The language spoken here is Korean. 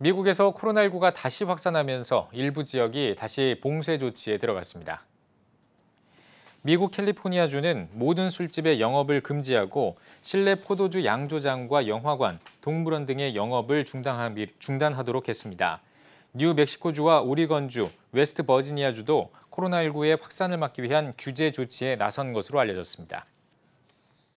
미국에서 코로나19가 다시 확산하면서 일부 지역이 다시 봉쇄 조치에 들어갔습니다. 미국 캘리포니아주는 모든 술집의 영업을 금지하고 실내 포도주 양조장과 영화관, 동물원 등의 영업을 중단하도록 했습니다. 뉴멕시코주와 오리건주, 웨스트 버지니아주도 코로나19의 확산을 막기 위한 규제 조치에 나선 것으로 알려졌습니다.